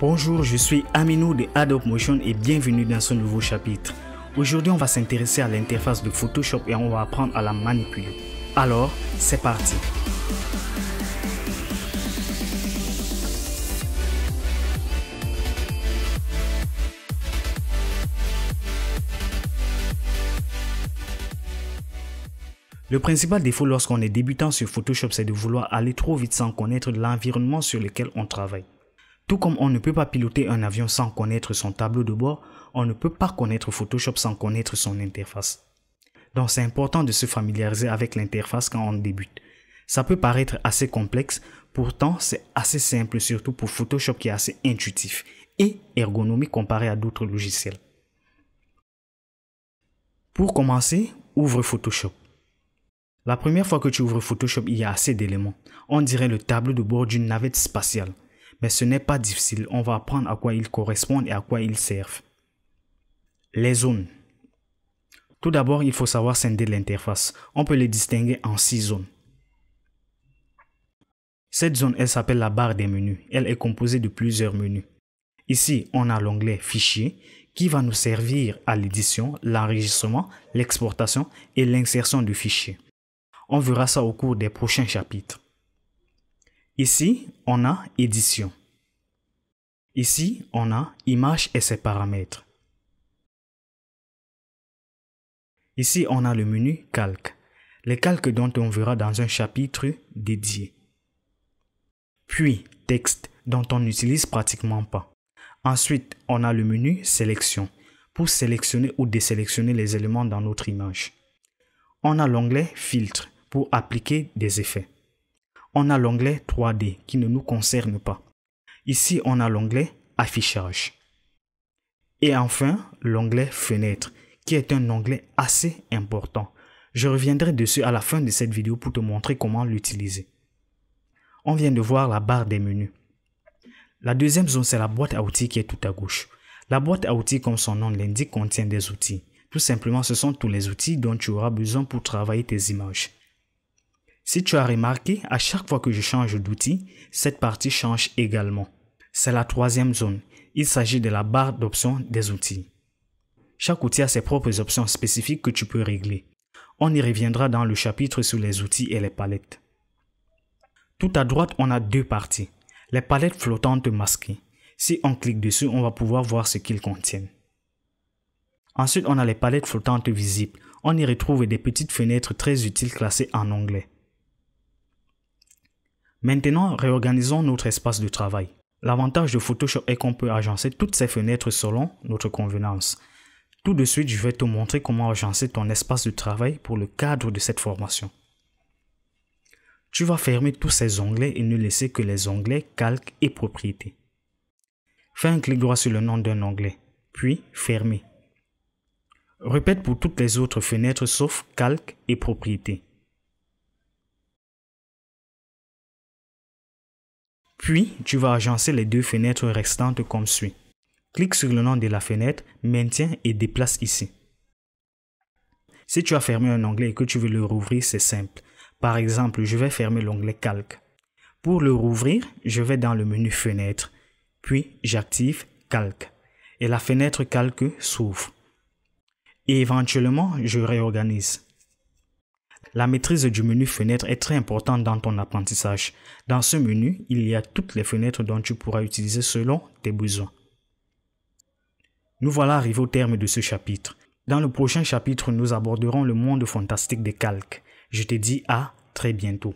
Bonjour, je suis Aminou de Adobe Motion et bienvenue dans ce nouveau chapitre. Aujourd'hui, on va s'intéresser à l'interface de Photoshop et on va apprendre à la manipuler. Alors, c'est parti. Le principal défaut lorsqu'on est débutant sur Photoshop, c'est de vouloir aller trop vite sans connaître l'environnement sur lequel on travaille. Tout comme on ne peut pas piloter un avion sans connaître son tableau de bord, on ne peut pas connaître Photoshop sans connaître son interface. Donc c'est important de se familiariser avec l'interface quand on débute. Ça peut paraître assez complexe, pourtant c'est assez simple surtout pour Photoshop qui est assez intuitif et ergonomique comparé à d'autres logiciels. Pour commencer, ouvre Photoshop. La première fois que tu ouvres Photoshop, il y a assez d'éléments. On dirait le tableau de bord d'une navette spatiale mais ce n'est pas difficile, on va apprendre à quoi ils correspondent et à quoi ils servent. Les zones. Tout d'abord, il faut savoir scinder l'interface. On peut les distinguer en six zones. Cette zone, elle s'appelle la barre des menus. Elle est composée de plusieurs menus. Ici, on a l'onglet Fichier qui va nous servir à l'édition, l'enregistrement, l'exportation et l'insertion du fichier. On verra ça au cours des prochains chapitres. Ici, on a édition. Ici, on a image et ses paramètres. Ici, on a le menu calque. Les calques dont on verra dans un chapitre dédié. Puis, texte, dont on n'utilise pratiquement pas. Ensuite, on a le menu sélection, pour sélectionner ou désélectionner les éléments dans notre image. On a l'onglet filtre, pour appliquer des effets on a l'onglet 3D qui ne nous concerne pas. Ici, on a l'onglet Affichage. Et enfin, l'onglet Fenêtre, qui est un onglet assez important. Je reviendrai dessus à la fin de cette vidéo pour te montrer comment l'utiliser. On vient de voir la barre des menus. La deuxième zone, c'est la boîte à outils qui est tout à gauche. La boîte à outils, comme son nom l'indique, contient des outils. Tout simplement, ce sont tous les outils dont tu auras besoin pour travailler tes images. Si tu as remarqué, à chaque fois que je change d'outil, cette partie change également. C'est la troisième zone. Il s'agit de la barre d'options des outils. Chaque outil a ses propres options spécifiques que tu peux régler. On y reviendra dans le chapitre sur les outils et les palettes. Tout à droite, on a deux parties. Les palettes flottantes masquées. Si on clique dessus, on va pouvoir voir ce qu'ils contiennent. Ensuite, on a les palettes flottantes visibles. On y retrouve des petites fenêtres très utiles classées en anglais. Maintenant, réorganisons notre espace de travail. L'avantage de Photoshop est qu'on peut agencer toutes ces fenêtres selon notre convenance. Tout de suite, je vais te montrer comment agencer ton espace de travail pour le cadre de cette formation. Tu vas fermer tous ces onglets et ne laisser que les onglets Calque et Propriétés. Fais un clic droit sur le nom d'un onglet, puis Fermer. Répète pour toutes les autres fenêtres sauf Calque et Propriétés. Puis, tu vas agencer les deux fenêtres restantes comme suit. Clique sur le nom de la fenêtre, maintiens et déplace ici. Si tu as fermé un onglet et que tu veux le rouvrir, c'est simple. Par exemple, je vais fermer l'onglet Calque. Pour le rouvrir, je vais dans le menu Fenêtre, puis j'active Calque. Et la fenêtre Calque s'ouvre. Et éventuellement, je réorganise. La maîtrise du menu fenêtre est très importante dans ton apprentissage. Dans ce menu, il y a toutes les fenêtres dont tu pourras utiliser selon tes besoins. Nous voilà arrivés au terme de ce chapitre. Dans le prochain chapitre, nous aborderons le monde fantastique des calques. Je te dis à très bientôt.